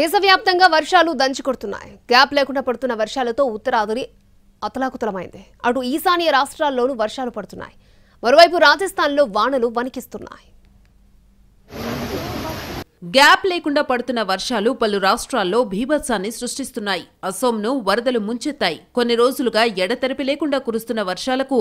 దేశవ్యాప్తంగా వర్షాలు దంచుకొడుతున్నాయి గ్యాప్ లేకుండా పడుతున్న వర్షాలతో ఉత్తరాదిరి అతలాకుతలమైంది అటు ఈశాన్య రాష్ట్రాల్లోనూ వర్షాలు పడుతున్నాయి మరోవైపు రాజస్థాన్లో వానలు వణికిస్తున్నాయి గ్యాప్ లేకుండా పడుతున్న వర్షాలు పలు రాష్ట్రాల్లో భీభత్సాన్ని సృష్టిస్తున్నాయి అసోంను వరదలు ముంచెత్తాయి కొన్ని రోజులుగా ఎడతెరపి లేకుండా కురుస్తున్న వర్షాలకు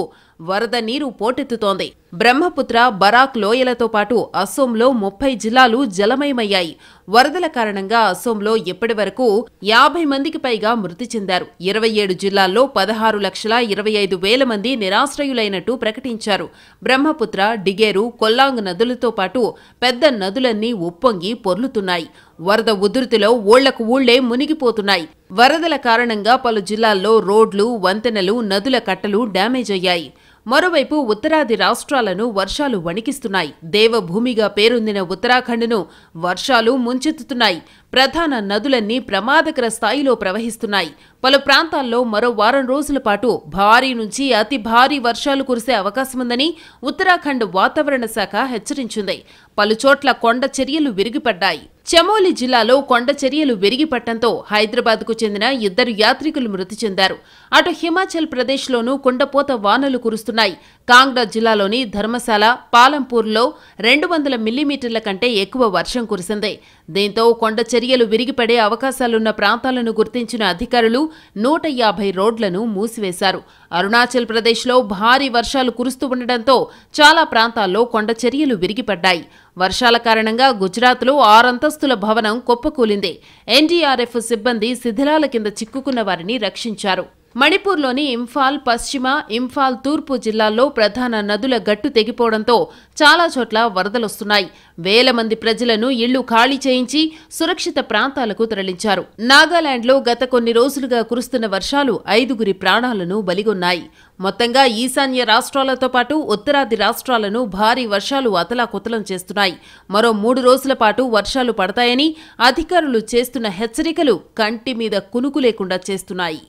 వరద నీరు పోటెత్తుతోంది బ్రహ్మపుత్ర బరాక్ లోయలతో పాటు అసోంలో ముప్పై జిల్లాలు జలమయమయ్యాయి వరదల కారణంగా అసోంలో ఇప్పటి వరకు యాభై మందికి పైగా మృతి చెందారు ఇరవై ఏడు జిల్లాల్లో పదహారు లక్షల ఇరవై ఐదు వేల మంది నిరాశ్రయులైనట్టు ప్రకటించారు బ్రహ్మపుత్ర డిగేరు కొల్లాంగ్ నదులతో పాటు పెద్ద నదులన్నీ ఉప్పొంగి పొర్లుతున్నాయి వరద ఉధృతిలో ఓళ్లకు ఊళ్లే మునిగిపోతున్నాయి వరదల కారణంగా పలు జిల్లాల్లో రోడ్లు వంతెనలు నదుల కట్టలు డ్యామేజ్ అయ్యాయి మరోవైపు ఉత్తరాది రాష్ట్రాలను వర్షాలు వణికిస్తున్నాయి దేవభూమిగా పేరొందిన ఉత్తరాఖండ్ను వర్షాలు ముంచెత్తుతున్నాయి ప్రధాన నదులన్నీ ప్రమాదకర స్థాయిలో ప్రవహిస్తున్నాయి పలు ప్రాంతాల్లో మరో వారం రోజుల పాటు భారీ నుంచి అతి భారీ వర్షాలు కురిసే అవకాశముందని ఉత్తరాఖండ్ వాతావరణ శాఖ హెచ్చరించింది పలుచోట్ల కొండ చర్యలు విరిగిపడ్డాయి చమోలి జిల్లాలో కొండ చర్యలు విరిగిపట్టడంతో హైదరాబాద్కు చెందిన ఇద్దరు యాత్రికులు మృతి చెందారు అటు హిమాచల్ ప్రదేశ్లోనూ కుండపోత వానలు కురుస్తున్నాయి కాంగ్డా జిల్లాలోని ధర్మశాల పాలంపూర్లో రెండు వందల మిల్లీమీటర్ల కంటే ఎక్కువ వర్షం కురిసింది దీంతో కొండ చర్యలు విరిగిపడే అవకాశాలున్న ప్రాంతాలను గుర్తించిన అధికారులు నూట యాభై రోడ్లను మూసివేశారు అరుణాచల్ ప్రదేశ్లో భారీ వర్షాలు కురుస్తూ ఉండడంతో చాలా ప్రాంతాల్లో కొండ చర్యలు విరిగిపడ్డాయి వర్షాల కారణంగా గుజరాత్లో ఆరంతస్తుల భవనం కుప్పకూలింది ఎన్డీఆర్ఎఫ్ సిబ్బంది శిథిలాల కింద చిక్కుకున్న వారిని రక్షించారు మణిపూర్లోని ఇంఫాల్ పశ్చిమ ఇంఫాల్ తూర్పు జిల్లాల్లో ప్రధాన నదుల గట్టు తెగిపోవడంతో చాలా చోట్ల వరదలొస్తున్నాయి వేల మంది ప్రజలను ఇళ్లు ఖాళీ చేయించి సురక్షిత ప్రాంతాలకు తరలించారు నాగాలాండ్లో గత కొన్ని రోజులుగా కురుస్తున్న వర్షాలు ఐదుగురి ప్రాణాలను బలిగొన్నాయి మొత్తంగా ఈశాన్య రాష్ట్రాలతో పాటు ఉత్తరాది రాష్ట్రాలను భారీ వర్షాలు అతలాకుతలం చేస్తున్నాయి మరో మూడు రోజుల పాటు వర్షాలు పడతాయని అధికారులు చేస్తున్న హెచ్చరికలు కంటి మీద కునుకు లేకుండా చేస్తున్నాయి